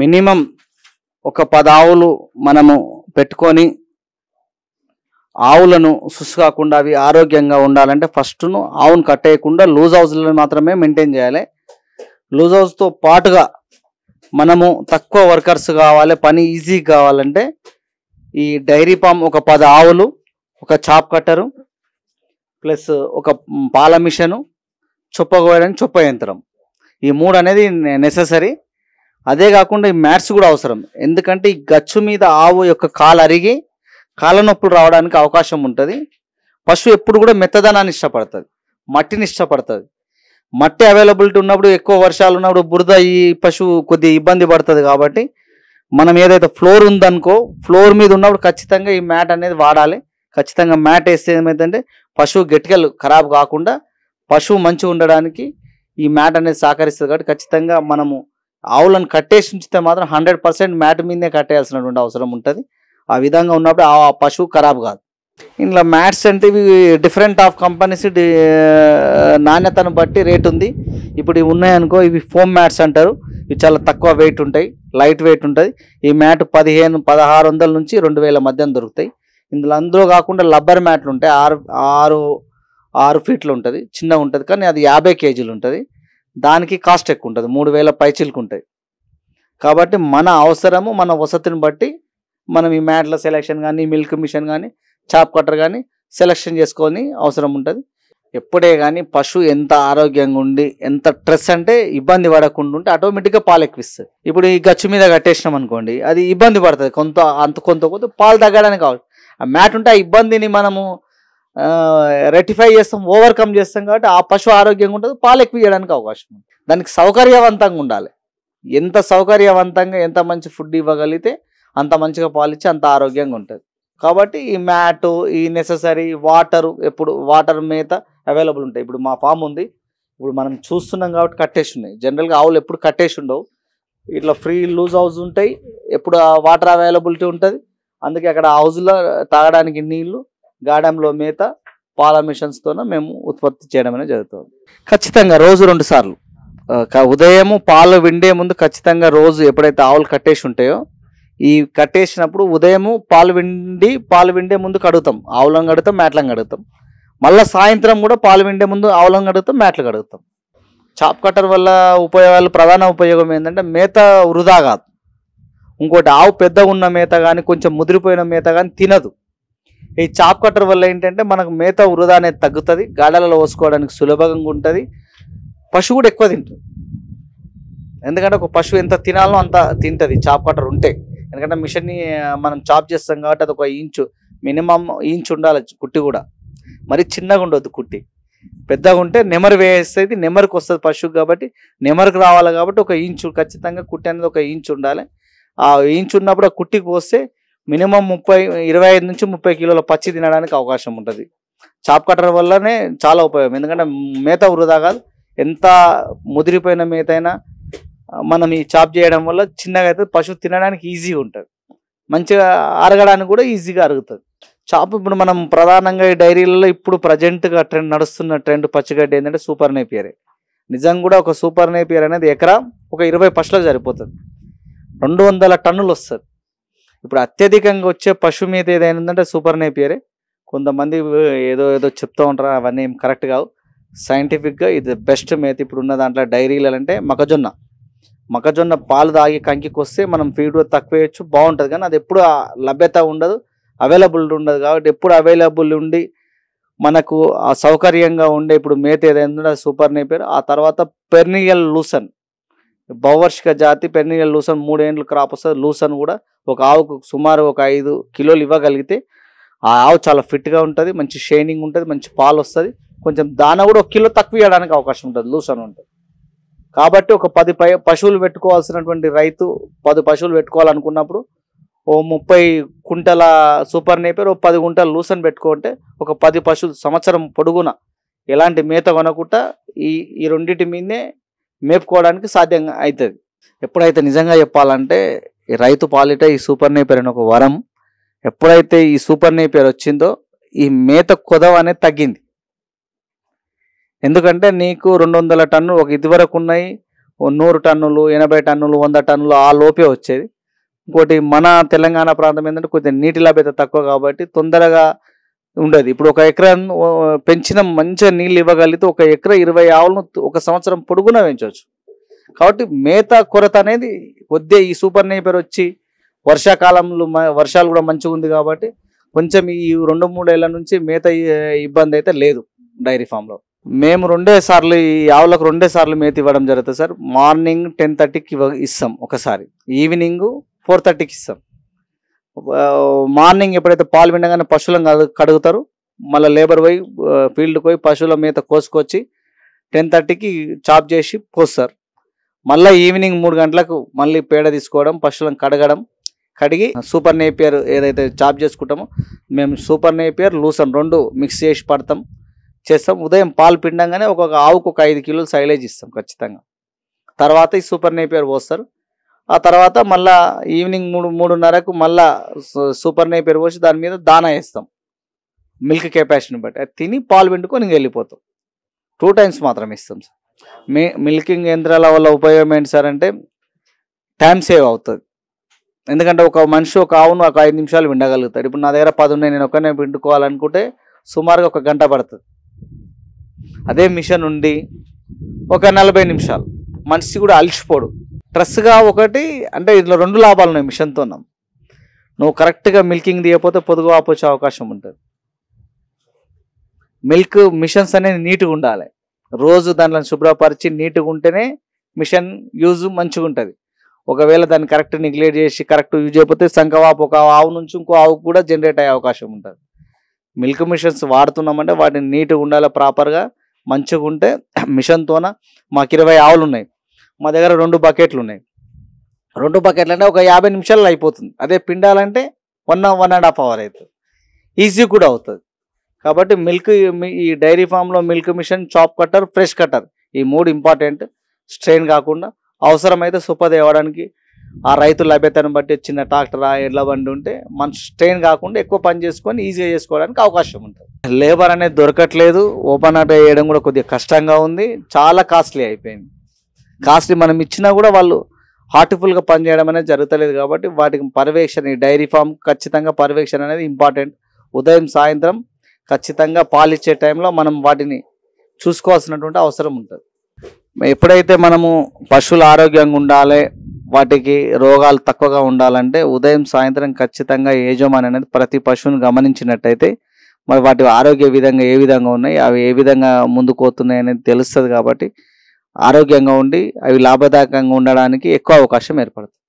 minimum ఒక పది ఆవులు మనము పెట్టుకొని ఆవులను కాకుండా అవి ఆరోగ్యంగా ఉండాలంటే ఫస్ట్ను ఆవును కట్టేయకుండా లూజ్ హౌస్లను మాత్రమే మెయింటైన్ చేయాలి లూజ్ హౌస్తో పాటుగా మనము తక్కువ వర్కర్స్ కావాలి పని ఈజీ కావాలంటే ఈ డైరీ ఫామ్ ఒక పది ఆవులు ఒక చాప్ కట్టరు ప్లస్ ఒక పాల మిషను చొప్పగోయడానికి చొప్ప యంత్రం ఈ మూడు అనేది నెససరీ అదే కాకుండా ఈ మ్యాట్స్ కూడా అవసరం ఎందుకంటే ఈ గచ్చు మీద ఆవు యొక్క కాలు అరిగి కాళ్ళ నొప్పులు రావడానికి అవకాశం ఉంటుంది పశువు ఎప్పుడు కూడా మెత్తదనాన్ని ఇష్టపడుతుంది మట్టిని ఇష్టపడుతుంది మట్టి అవైలబిలిటీ ఉన్నప్పుడు ఎక్కువ వర్షాలు ఉన్నప్పుడు బురద ఈ పశువు కొద్ది ఇబ్బంది పడుతుంది కాబట్టి మనం ఏదైతే ఫ్లోర్ ఉందనుకో ఫ్లోర్ మీద ఉన్నప్పుడు ఖచ్చితంగా ఈ మ్యాట్ అనేది వాడాలి ఖచ్చితంగా మ్యాట్ వేస్తే ఏమైందంటే పశువు గట్టికలు ఖరాబ్ కాకుండా పశువు మంచిగా ఉండడానికి ఈ మ్యాట్ అనేది సహకరిస్తుంది కాబట్టి ఖచ్చితంగా మనము ఆవులను కట్టేసి ఉంచితే మాత్రం హండ్రెడ్ పర్సెంట్ మ్యాట్ మీదే కట్టేయాల్సినటువంటి అవసరం ఉంటుంది ఆ విధంగా ఉన్నప్పుడు ఆ పశువు ఖరాబ్ కాదు ఇంట్లో మ్యాట్స్ అంటే ఇవి డిఫరెంట్ ఆఫ్ కంపెనీస్ నాణ్యతను బట్టి రేట్ ఉంది ఇప్పుడు ఇవి ఉన్నాయనుకో ఇవి ఫోమ్ మ్యాట్స్ అంటారు ఇవి చాలా తక్కువ వెయిట్ ఉంటాయి లైట్ వెయిట్ ఉంటుంది ఈ మ్యాట్ పదిహేను పదహారు వందల నుంచి రెండు వేల మధ్యన దొరుకుతాయి ఇందులో అందులో కాకుండా లబ్బర్ మ్యాట్లు ఉంటాయి ఆరు ఆరు ఆరు ఫీట్లు ఉంటుంది చిన్న ఉంటుంది కానీ అది యాభై కేజీలు ఉంటుంది దానికి కాస్ట్ ఎక్కువ ఉంటుంది మూడు వేల పైచీలకు ఉంటాయి కాబట్టి మన అవసరము మన వసతిని బట్టి మనం ఈ మ్యాట్ల సెలెక్షన్ కానీ మిల్క్ మిషన్ కానీ చాప్ కట్టర్ కానీ సెలెక్షన్ చేసుకొని అవసరం ఉంటుంది ఎప్పుడే కానీ పశువు ఎంత ఆరోగ్యంగా ఉండి ఎంత స్ట్రెస్ అంటే ఇబ్బంది పడకుండా ఉంటే ఆటోమేటిక్గా పాలు ఎక్కువిస్తుంది ఇప్పుడు ఈ గచ్చు మీద కట్టేసినాం అనుకోండి అది ఇబ్బంది పడుతుంది కొంత అంత కొంత కొంత పాలు తగ్గడానికి కావాలి ఆ మ్యాట్ ఉంటే ఆ ఇబ్బందిని మనము రెటిఫై చేస్తాం ఓవర్కమ్ చేస్తాం కాబట్టి ఆ పశువు ఆరోగ్యంగా ఉంటుంది పాలు ఎక్కువ ఇవ్వడానికి అవకాశం ఉంది దానికి సౌకర్యవంతంగా ఉండాలి ఎంత సౌకర్యవంతంగా ఎంత మంచి ఫుడ్ ఇవ్వగలిగితే అంత మంచిగా పాలు ఇచ్చి అంత ఆరోగ్యంగా ఉంటుంది కాబట్టి ఈ మ్యాటు ఈ నెససరీ వాటరు ఎప్పుడు వాటర్ మేత అవైలబుల్ ఉంటాయి ఇప్పుడు మా ఫామ్ ఉంది ఇప్పుడు మనం చూస్తున్నాం కాబట్టి కట్టేసి ఉన్నాయి జనరల్గా ఆవులు ఎప్పుడు కట్టేసి ఉండవు ఇట్లా ఫ్రీ లూజ్ హౌస్ ఉంటాయి ఎప్పుడు వాటర్ అవైలబిలిటీ ఉంటుంది అందుకే అక్కడ హౌస్లో తాగడానికి నీళ్లు గాడంలో మేత పాల మిషన్స్తోనే మేము ఉత్పత్తి చేయడం అనేది జరుగుతుంది ఖచ్చితంగా రోజు రెండు సార్లు ఉదయము పాలు విండే ముందు ఖచ్చితంగా రోజు ఎప్పుడైతే ఆవులు కట్టేసి ఉంటాయో ఈ కట్టేసినప్పుడు ఉదయము పాలు విండి పాలు విండే ముందు కడుగుతాం ఆవులం కడుగుతాం మేటలను కడుగుతాం మళ్ళీ సాయంత్రం కూడా పాలు విండే ముందు ఆవులం కడుగుతాం మేటలు కడుగుతాం చాప్ కట్టర్ వల్ల ఉపయోగాలు ప్రధాన ఉపయోగం ఏంటంటే మేత వృధా కాదు ఇంకోటి ఆవు పెద్దగా ఉన్న మేత కానీ కొంచెం ముదిరిపోయిన మేత కానీ తినదు ఈ చాప్ కట్టర్ వల్ల ఏంటంటే మనకు మేత వృధా అనేది తగ్గుతుంది గాడలలో పోసుకోవడానికి సులభంగా ఉంటుంది పశువు కూడా ఎక్కువ తింటుంది ఎందుకంటే ఒక పశువు ఎంత తినాలో అంత తింటుంది చాప్ కట్టర్ ఉంటే ఎందుకంటే మిషన్ని మనం చాప్ చేస్తాం కాబట్టి అది ఒక ఇంచు మినిమం ఇంచు ఉండాలి కుట్టి కూడా మరి చిన్నగా ఉండొద్దు కుట్టి పెద్దగా ఉంటే నెమరు వేసేది నెమరుకు వస్తుంది పశువు కాబట్టి నెమరుకు రావాలి కాబట్టి ఒక ఇంచు ఖచ్చితంగా కుట్టి అనేది ఒక ఇంచు ఉండాలి ఆ ఇంచు ఉన్నప్పుడు ఆ కుట్టికి పోస్తే మినిమం ముప్పై ఇరవై ఐదు నుంచి ముప్పై కిలోల పచ్చి తినడానికి అవకాశం ఉంటుంది చాప్ కట్టర్ వల్లనే చాలా ఉపయోగం ఎందుకంటే మేత వృధా కాదు ఎంత ముదిరిపోయిన మేత అయినా మనం ఈ చాప్ చేయడం వల్ల చిన్నగా అయితే పశువు తినడానికి ఈజీగా ఉంటుంది మంచిగా అరగడానికి కూడా ఈజీగా అరుగుతుంది చాప్ ఇప్పుడు మనం ప్రధానంగా ఈ డైరీలలో ఇప్పుడు ప్రజెంట్గా ట్రెండ్ నడుస్తున్న ట్రెండ్ పచ్చిగడ్డి ఏంటంటే సూపర్ నేపియర్ నిజం కూడా ఒక సూపర్ నేపియర్ అనేది ఎకరా ఒక ఇరవై పశులకు సరిపోతుంది రెండు వందల టన్నులు వస్తుంది ఇప్పుడు అత్యధికంగా వచ్చే పశువు మీద ఏదైనా ఉందంటే సూపర్ నేపియరే కొంతమంది ఏదో ఏదో చెప్తూ ఉంటారు అవన్నీ ఏం కరెక్ట్ కావు సైంటిఫిక్గా ఇది బెస్ట్ మేత ఇప్పుడు ఉన్న దాంట్లో డైరీలు అంటే మొక్కజొన్న మొక్కజొన్న పాలు తాగి కంకికి వస్తే మనం ఫీడ్ తక్కువ వేయచ్చు బాగుంటుంది కానీ అది ఎప్పుడు లభ్యత ఉండదు అవైలబుల్ ఉండదు కాబట్టి ఎప్పుడు అవైలబుల్ ఉండి మనకు ఆ సౌకర్యంగా ఉండే ఇప్పుడు మేత ఏదైనా సూపర్ నేపేరు ఆ తర్వాత పెర్నియల్ లూసన్ బహువర్షిక జాతి పెర్నియల్ లూసన్ మూడేండ్లు క్రాప్ వస్తుంది లూసన్ కూడా ఒక ఆవుకు సుమారు ఒక ఐదు కిలోలు ఇవ్వగలిగితే ఆ ఆవు చాలా ఫిట్గా ఉంటుంది మంచి షైనింగ్ ఉంటుంది మంచి పాలు వస్తుంది కొంచెం దాన కూడా ఒక కిలో తక్కువ ఇవ్వడానికి అవకాశం ఉంటుంది లూస్ అని ఉంటుంది కాబట్టి ఒక పది పశువులు పెట్టుకోవాల్సినటువంటి రైతు పది పశువులు పెట్టుకోవాలనుకున్నప్పుడు ఓ ముప్పై కుంటల సూపర్ నేపర్ ఓ పది గుంటల లూసన్ పెట్టుకుంటే ఒక పది పశువులు సంవత్సరం పొడుగున ఎలాంటి మేత కొనకుండా ఈ ఈ రెండింటి మీదే మేపుకోవడానికి సాధ్యంగా అవుతుంది ఎప్పుడైతే నిజంగా చెప్పాలంటే ఈ రైతు పాలిట ఈ సూపర్ నేపర్ అనే ఒక వరం ఎప్పుడైతే ఈ సూపర్ నేపర్ వచ్చిందో ఈ మేత కొదవ అనేది తగ్గింది ఎందుకంటే నీకు రెండు వందల టన్నులు ఒక ఇదివరకు ఉన్నాయి నూరు టన్నులు ఎనభై టన్నులు వంద టన్నులు ఆ లోపే వచ్చేది ఇంకోటి మన తెలంగాణ ప్రాంతం ఏంటంటే కొద్దిగా నీటి లభ్యత తక్కువ కాబట్టి తొందరగా ఉండదు ఇప్పుడు ఒక ఎకరా పెంచిన మంచిగా నీళ్ళు ఇవ్వగలిగితే ఒక ఎకరా ఇరవై ఆవులను ఒక సంవత్సరం పొడుగున పెంచవచ్చు కాబట్టి మేత కొరత అనేది కొద్దే ఈ సూపర్ నేపర్ వచ్చి వర్షాకాలంలో వర్షాలు కూడా మంచిగా ఉంది కాబట్టి కొంచెం ఈ రెండు మూడేళ్ల నుంచి మేత ఇబ్బంది అయితే లేదు డైరీ ఫామ్లో మేము రెండే సార్లు ఈ ఆవులకు రెండే సార్లు మేత ఇవ్వడం జరుగుతుంది సార్ మార్నింగ్ టెన్ థర్టీకి ఇస్తాం ఒకసారి ఈవినింగ్ ఫోర్ థర్టీకి ఇస్తాం మార్నింగ్ ఎప్పుడైతే పాలు వినగానే పశువులను కడుగుతారు మళ్ళీ లేబర్ పోయి ఫీల్డ్కి పోయి పశువుల మీద కోసుకొచ్చి టెన్ థర్టీకి చాప్ చేసి పోస్తారు మళ్ళీ ఈవినింగ్ మూడు గంటలకు మళ్ళీ పేడ తీసుకోవడం పశువులను కడగడం కడిగి సూపర్ నేపియర్ ఏదైతే చాప్ చేసుకుంటామో మేము సూపర్ నేపియర్ లూసన్ రెండు మిక్స్ చేసి పడతాం చేస్తాం ఉదయం పాలు పిండంగానే ఒక్కొక్క ఆవుకు ఒక ఐదు కిలోలు సైలేజ్ ఇస్తాం ఖచ్చితంగా తర్వాత ఈ సూపర్ నేపియర్ పోస్తారు ఆ తర్వాత మళ్ళా ఈవినింగ్ మూడు మూడున్నరకు మళ్ళా సూపర్ నేపియర్ పోసి దాని మీద దానా వేస్తాం మిల్క్ కెపాసిటీని బట్టి తిని పాలు పిండుకొని ఇంక వెళ్ళిపోతాం టూ టైమ్స్ మాత్రం ఇస్తాం సార్ మీ మిల్కింగ్ యంత్రాల వల్ల ఉపయోగం ఏంటి సార్ అంటే టైం సేవ్ అవుతుంది ఎందుకంటే ఒక మనిషి ఒక ఆవును ఒక ఐదు నిమిషాలు విండగలుగుతాడు ఇప్పుడు నా దగ్గర పది ఉన్నాయి నేను ఒకనే పిండుకోవాలనుకుంటే సుమారుగా ఒక గంట పడుతుంది అదే మిషన్ ఉండి ఒక నలభై నిమిషాలు మనిషి కూడా అలసిపోడు స్ట్రెస్గా ఒకటి అంటే ఇందులో రెండు లాభాలు ఉన్నాయి మిషన్తో నువ్వు కరెక్ట్గా మిల్కింగ్ తీయకపోతే పొదుగు ఆపొచ్చే అవకాశం ఉంటుంది మిల్క్ మిషన్స్ అనేది నీట్గా ఉండాలి రోజు దానిని శుభ్రపరిచి నీట్గా ఉంటేనే మిషన్ యూజ్ మంచిగా ఉంటుంది ఒకవేళ దాన్ని కరెక్ట్ నెగ్లెక్ట్ చేసి కరెక్ట్ యూజ్ అయిపోతే సంకవాపు ఒక ఆవు నుంచి ఇంకో ఆవు కూడా జనరేట్ అయ్యే అవకాశం ఉంటుంది మిల్క్ మిషన్స్ వాడుతున్నామంటే వాటిని నీట్గా ఉండాలి ప్రాపర్గా మంచిగా ఉంటే మిషన్తోన మాకు ఇరవై ఆవులు ఉన్నాయి మా దగ్గర రెండు బకెట్లు ఉన్నాయి రెండు బకెట్లు అంటే ఒక యాభై నిమిషాల్లో అయిపోతుంది అదే పిండాలంటే one one and half hour అవుతుంది ఈజీ కూడా అవుతుంది కాబట్టి మిల్క్ ఈ డైరీ ఫామ్లో milk machine chaff cutter fresh cutter ఈ మూడు ఇంపార్టెంట్ స్ట్రెయిన్ కాకుండా అవసరమైతే సుప తేవడానికి ఆ రైతు లభ్యతను బట్టి చిన్న ట్రాక్టర్ ఎడ్ల బండి ఉంటే మన స్ట్రెయిన్ కాకుండా ఎక్కువ పని చేసుకొని ఈజీగా చేసుకోవడానికి అవకాశం ఉంటుంది లేబర్ అనేది దొరకట్లేదు ఓపెన్ అట్ వేయడం కూడా కొద్దిగా కష్టంగా ఉంది చాలా కాస్ట్లీ అయిపోయింది కాస్ట్లీ మనం ఇచ్చినా కూడా వాళ్ళు హార్ట్ఫుల్గా పనిచేయడం అనేది జరుగుతలేదు కాబట్టి వాటికి పర్యవేక్షణ డైరీ ఫామ్ ఖచ్చితంగా పర్యవేక్షణ అనేది ఇంపార్టెంట్ ఉదయం సాయంత్రం ఖచ్చితంగా పాలిచ్చే టైంలో మనం వాటిని చూసుకోవాల్సినటువంటి అవసరం ఉంటుంది ఎప్పుడైతే మనము పశువులు ఆరోగ్యంగా ఉండాలి వాటికి రోగాలు తక్కువగా ఉండాలంటే ఉదయం సాయంత్రం ఖచ్చితంగా యజమాని అనేది ప్రతి పశువును గమనించినట్టయితే మరి వాటి ఆరోగ్య విధంగా ఏ విధంగా ఉన్నాయి అవి ఏ విధంగా ముందుకు పోతున్నాయి అనేది తెలుస్తుంది కాబట్టి ఆరోగ్యంగా ఉండి అవి లాభదాయకంగా ఉండడానికి ఎక్కువ అవకాశం ఏర్పడుతుంది